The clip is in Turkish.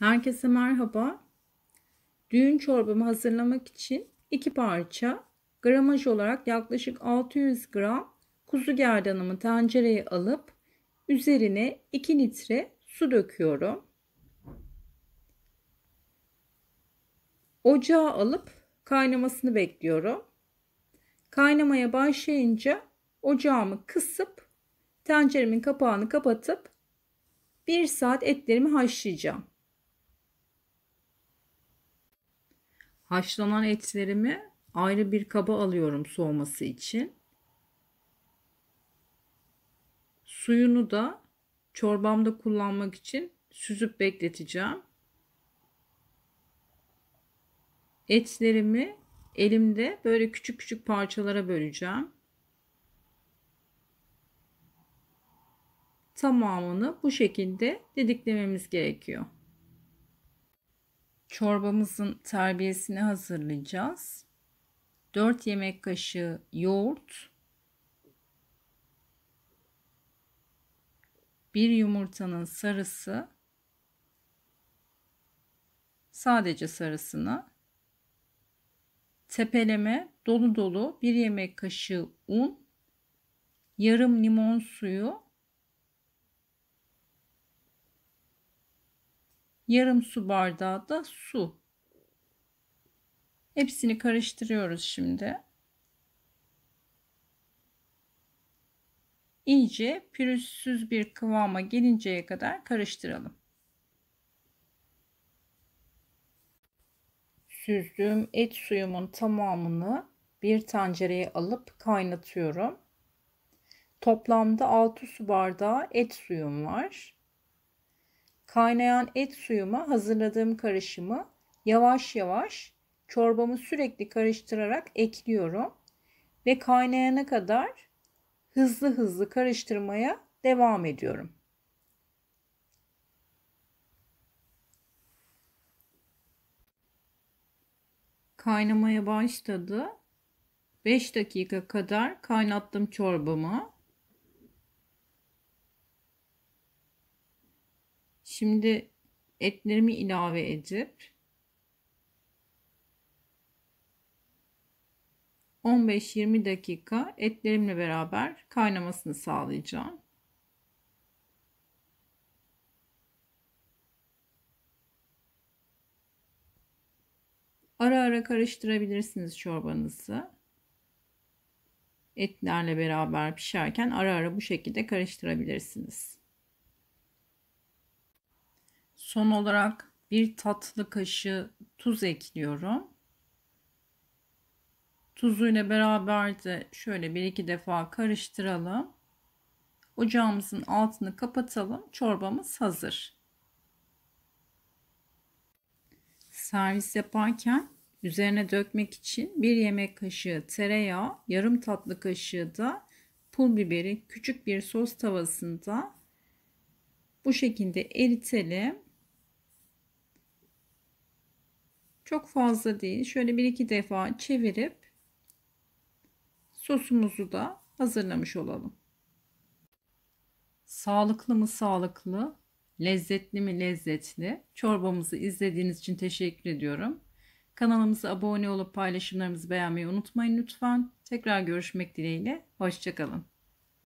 Herkese merhaba. Düğün çorbamı hazırlamak için iki parça gramaj olarak yaklaşık 600 gram kuzu gerdanımı tencereye alıp üzerine 2 litre su döküyorum. Ocağa alıp kaynamasını bekliyorum. Kaynamaya başlayınca ocağımı kısıp tenceremin kapağını kapatıp 1 saat etlerimi haşlayacağım. Haşlanan etlerimi ayrı bir kaba alıyorum soğuması için. Suyunu da çorbamda kullanmak için süzüp bekleteceğim. Etlerimi elimde böyle küçük küçük parçalara böleceğim. Tamamını bu şekilde dediklememiz gerekiyor çorbamızın terbiyesini hazırlayacağız. 4 yemek kaşığı yoğurt, 1 yumurtanın sarısı, sadece sarısını, tepeleme dolu dolu 1 yemek kaşığı un, yarım limon suyu, yarım su bardağı da su. Hepsini karıştırıyoruz şimdi. İyice pürüzsüz bir kıvama gelinceye kadar karıştıralım. Süzdüğüm et suyumun tamamını bir tencereye alıp kaynatıyorum. Toplamda 6 su bardağı et suyum var. Kaynayan et suyuma hazırladığım karışımı yavaş yavaş çorbamı sürekli karıştırarak ekliyorum ve kaynayana kadar hızlı hızlı karıştırmaya devam ediyorum. Kaynamaya başladı. 5 dakika kadar kaynattım çorbamı. Şimdi etlerimi ilave edip 15-20 dakika etlerimle beraber kaynamasını sağlayacağım. Ara ara karıştırabilirsiniz çorbanızı. Etlerle beraber pişerken ara ara bu şekilde karıştırabilirsiniz. Son olarak bir tatlı kaşığı tuz ekliyorum. Tuzuyla beraber de şöyle bir iki defa karıştıralım. Ocağımızın altını kapatalım. Çorbamız hazır. Servis yaparken üzerine dökmek için bir yemek kaşığı tereyağı, yarım tatlı kaşığı da pul biberi küçük bir sos tavasında bu şekilde eritelim. Çok fazla değil. Şöyle bir iki defa çevirip sosumuzu da hazırlamış olalım. Sağlıklı mı sağlıklı, lezzetli mi lezzetli çorbamızı izlediğiniz için teşekkür ediyorum. Kanalımıza abone olup paylaşımlarımızı beğenmeyi unutmayın lütfen. Tekrar görüşmek dileğiyle. Hoşçakalın.